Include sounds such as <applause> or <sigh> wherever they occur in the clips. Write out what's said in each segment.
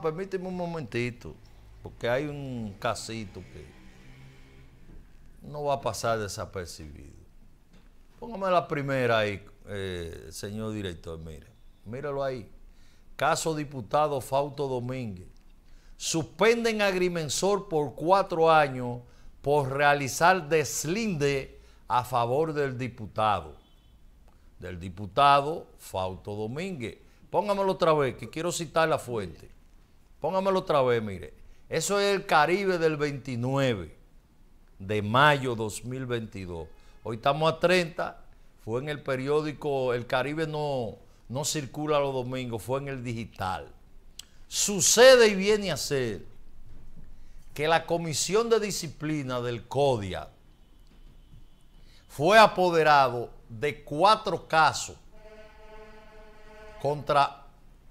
Permíteme un momentito, porque hay un casito que no va a pasar desapercibido. Póngame la primera ahí, eh, señor director, mire, míralo ahí. Caso diputado Fausto Domínguez. Suspenden Agrimensor por cuatro años por realizar deslinde a favor del diputado. Del diputado Fausto Domínguez. Póngamelo otra vez, que quiero citar la fuente. Póngamelo otra vez, mire. Eso es el Caribe del 29 de mayo 2022. Hoy estamos a 30. Fue en el periódico, el Caribe no, no circula los domingos, fue en el digital. Sucede y viene a ser que la Comisión de Disciplina del CODIA fue apoderado de cuatro casos contra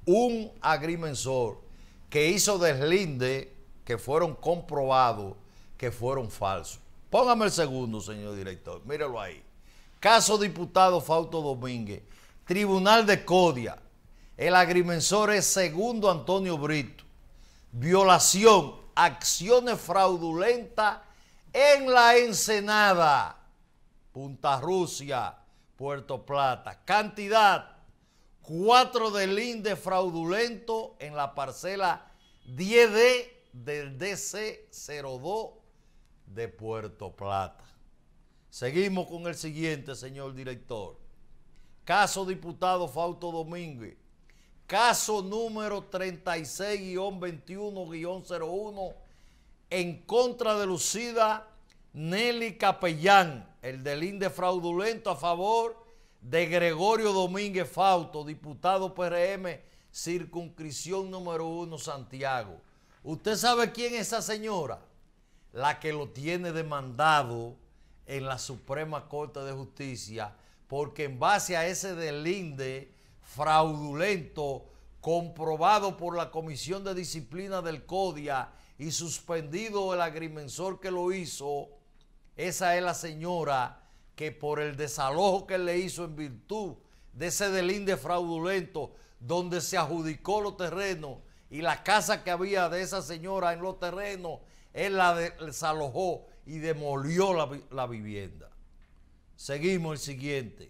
un agrimensor que hizo deslinde que fueron comprobados que fueron falsos. Póngame el segundo, señor director. Mírelo ahí. Caso diputado Fausto Domínguez. Tribunal de Codia. El agrimensor es segundo Antonio Brito. Violación, acciones fraudulentas en la Ensenada. Punta Rusia, Puerto Plata. Cantidad, cuatro delinde fraudulento en la parcela 10D del DC02 de Puerto Plata. Seguimos con el siguiente, señor director. Caso diputado Fausto Domínguez. Caso número 36-21-01 en contra de Lucida Nelly Capellán, el de fraudulento a favor de Gregorio Domínguez Fausto, diputado PRM circunscripción número uno, Santiago. ¿Usted sabe quién es esa señora? La que lo tiene demandado en la Suprema Corte de Justicia, porque en base a ese delinde fraudulento comprobado por la Comisión de Disciplina del CODIA y suspendido el agrimensor que lo hizo, esa es la señora que por el desalojo que le hizo en virtud de ese delinde fraudulento donde se adjudicó los terrenos y la casa que había de esa señora en los terrenos, él la desalojó y demolió la, vivienda. Seguimos el siguiente.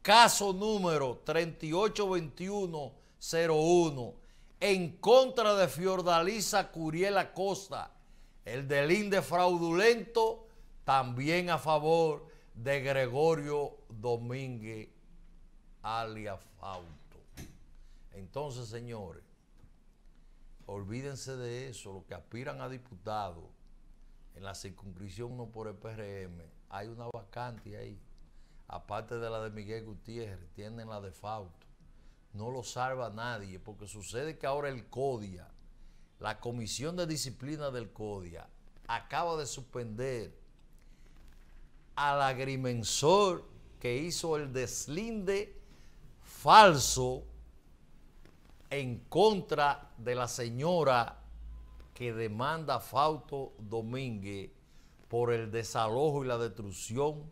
Caso número 382101 en contra de Fiordalisa Curiel Acosta, el delinde fraudulento, también a favor de Gregorio Domínguez alias entonces, señores, olvídense de eso, los que aspiran a diputados en la circunscripción 1 por el PRM, hay una vacante ahí. Aparte de la de Miguel Gutiérrez, tienen la de Fausto. No lo salva nadie, porque sucede que ahora el CODIA, la Comisión de Disciplina del CODIA, acaba de suspender al agrimensor que hizo el deslinde falso en contra de la señora que demanda a Fausto Domínguez por el desalojo y la destrucción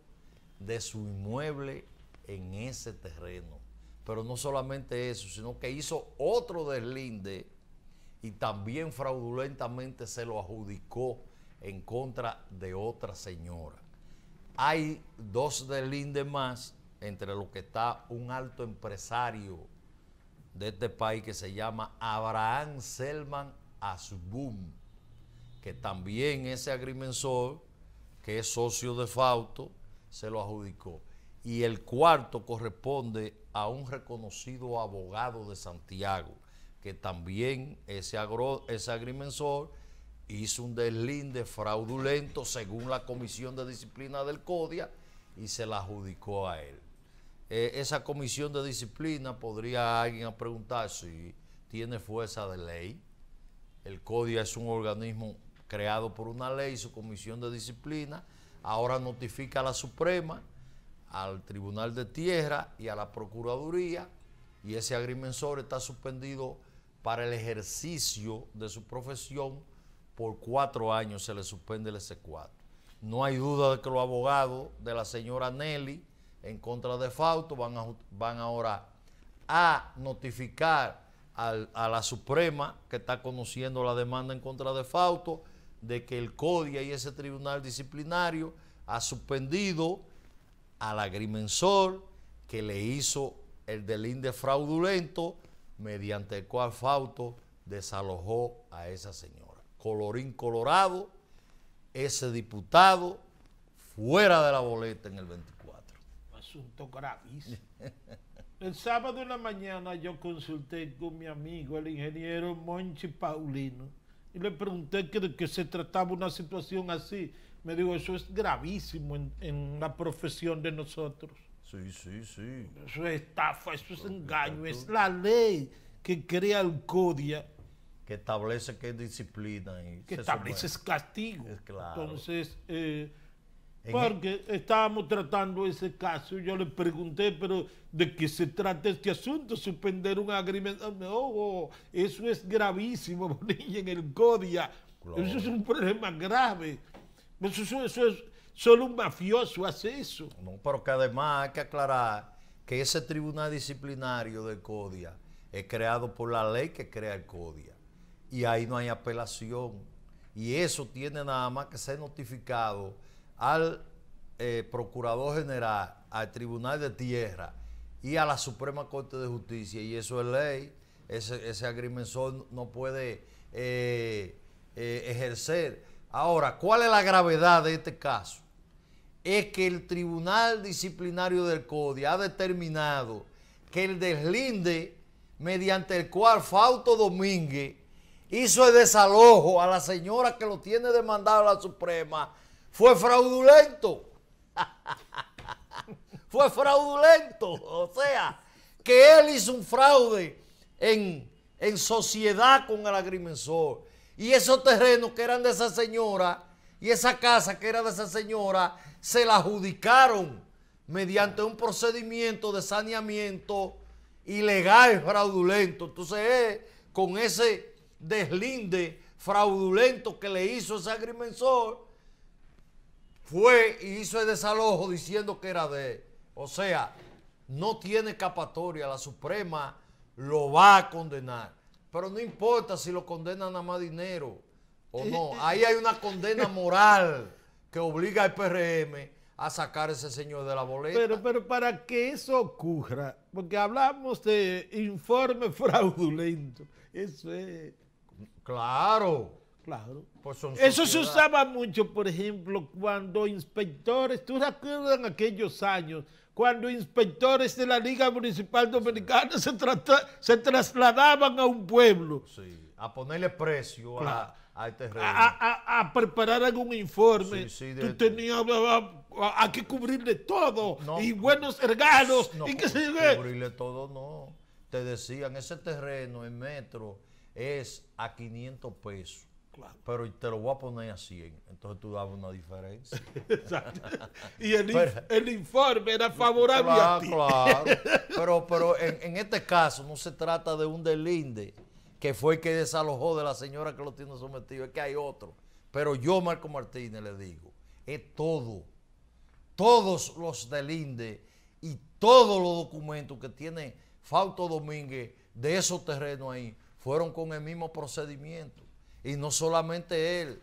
de su inmueble en ese terreno. Pero no solamente eso, sino que hizo otro deslinde y también fraudulentamente se lo adjudicó en contra de otra señora. Hay dos deslindes más, entre los que está un alto empresario de este país que se llama Abraham Selman Asbum, que también ese agrimensor, que es socio de Fausto, se lo adjudicó. Y el cuarto corresponde a un reconocido abogado de Santiago, que también ese, agro, ese agrimensor hizo un deslinde fraudulento según la Comisión de Disciplina del CODIA y se la adjudicó a él. Eh, esa comisión de disciplina podría alguien preguntar si tiene fuerza de ley. El CODIA es un organismo creado por una ley, su comisión de disciplina, ahora notifica a la Suprema, al Tribunal de Tierra y a la Procuraduría, y ese agrimensor está suspendido para el ejercicio de su profesión por cuatro años, se le suspende el S4. No hay duda de que los abogados de la señora Nelly, en contra de Fauto van, a, ahora a notificar a la Suprema, que está conociendo la demanda en contra de Fauto de que el CODIA y ese tribunal disciplinario ha suspendido al agrimensor que le hizo el delinde fraudulento mediante el cual Fauto desalojó a esa señora. Colorín colorado, ese diputado fuera de la boleta en el 24. Asunto gravísimo. <laughs> El sábado en la mañana yo consulté con mi amigo, el ingeniero Monchi Paulino, y le pregunté que de qué se trataba una situación así. Me dijo, eso es gravísimo en, en la profesión de nosotros. Sí, sí, sí. Eso es estafa, eso es engaño, es la ley que crea el CODIA que establece que disciplina y que establece castigo. Es claro. Entonces, eh, e- Porque estábamos tratando ese caso yo le pregunté, pero ¿de qué se trata este asunto? Suspender un agrimen No, oh, oh, eso es gravísimo, <laughs> Bonilla, en el CODIA. Eso es un problema grave. Eso, es solo un mafioso hace eso. No, pero que además hay que aclarar que ese tribunal disciplinario del CODIA es creado por la ley que crea el CODIA. Y ahí no hay apelación. Y eso tiene nada más que ser notificado al eh, Procurador General, al Tribunal de Tierra y a la Suprema Corte de Justicia, y eso es ley, ese, ese agrimensor no puede eh, eh, ejercer. Ahora, ¿cuál es la gravedad de este caso? Es que el Tribunal Disciplinario del CODI ha determinado que el deslinde mediante el cual Fausto Domínguez hizo el desalojo a la señora que lo tiene demandado a la Suprema fue fraudulento. fue fraudulento. O sea, que él hizo un fraude en, en sociedad con el agrimensor. Y esos terrenos que eran de esa señora y esa casa que era de esa señora se la adjudicaron mediante un procedimiento de saneamiento ilegal, fraudulento. Entonces, eh, con ese deslinde fraudulento que le hizo ese agrimensor, fue y hizo el desalojo diciendo que era de O sea, no tiene capatoria. la Suprema lo va a condenar. Pero no importa si lo condenan a más dinero o no. Ahí hay una condena <laughs> moral que obliga al PRM a sacar a ese señor de la boleta. Pero, pero para que eso ocurra, porque hablamos de informe <laughs> fraudulento, eso es... Claro. Claro. Pues Eso se usaba mucho, por ejemplo, cuando inspectores, ¿tú recuerdas aquellos años? Cuando inspectores de la Liga Municipal Dominicana se, trasladaban a un pueblo. a ponerle precio a, terreno. Este a, preparar algún informe. Tú este. tenías que cubrirle todo y buenos regalos y que se cubrirle todo no te decían ese terreno en metro es a 500 pesos pero te lo voy a poner a Entonces tú dabas una diferencia. <laughs> Y el, informe era favorable claro, <laughs> Pero, pero en, este caso no se trata de un delinde que fue el que desalojó de la señora que lo tiene sometido. Es que hay otro. Pero yo, Marco Martínez, le digo, es todo. Todos los delinde y todos los documentos que tiene Fausto Domínguez de esos terrenos ahí fueron con el mismo procedimiento. Y no solamente él,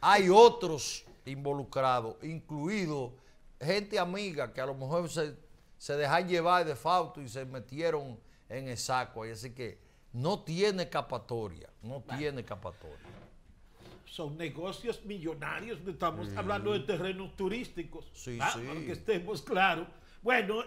hay otros involucrados, incluido gente amiga que a lo mejor se, se dejan llevar de fauto y se metieron en el saco. Así que no tiene capatoria, no tiene capatoria. Son negocios millonarios, estamos hablando de mm. terrenos turísticos. Sí, ah, sí. Para que estemos claros. Bueno.